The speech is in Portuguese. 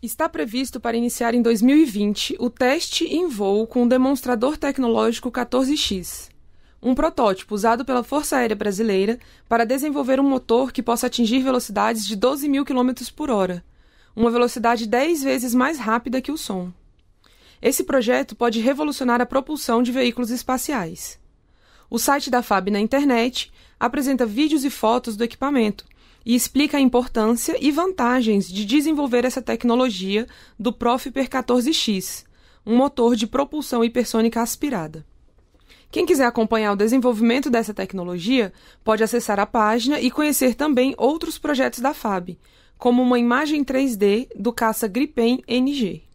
Está previsto para iniciar em 2020 o teste em voo com o demonstrador tecnológico 14X, um protótipo usado pela Força Aérea Brasileira para desenvolver um motor que possa atingir velocidades de 12 mil km por hora, uma velocidade 10 vezes mais rápida que o som. Esse projeto pode revolucionar a propulsão de veículos espaciais. O site da FAB na internet apresenta vídeos e fotos do equipamento e explica a importância e vantagens de desenvolver essa tecnologia do Profiper 14X, um motor de propulsão hipersônica aspirada. Quem quiser acompanhar o desenvolvimento dessa tecnologia pode acessar a página e conhecer também outros projetos da FAB, como uma imagem 3D do caça Gripen NG.